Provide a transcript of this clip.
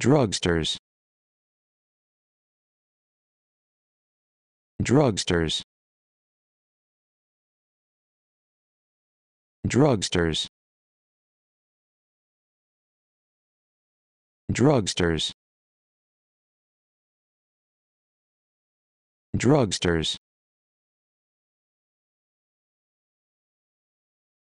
drugstores drugstores drugstores drugstores drugstores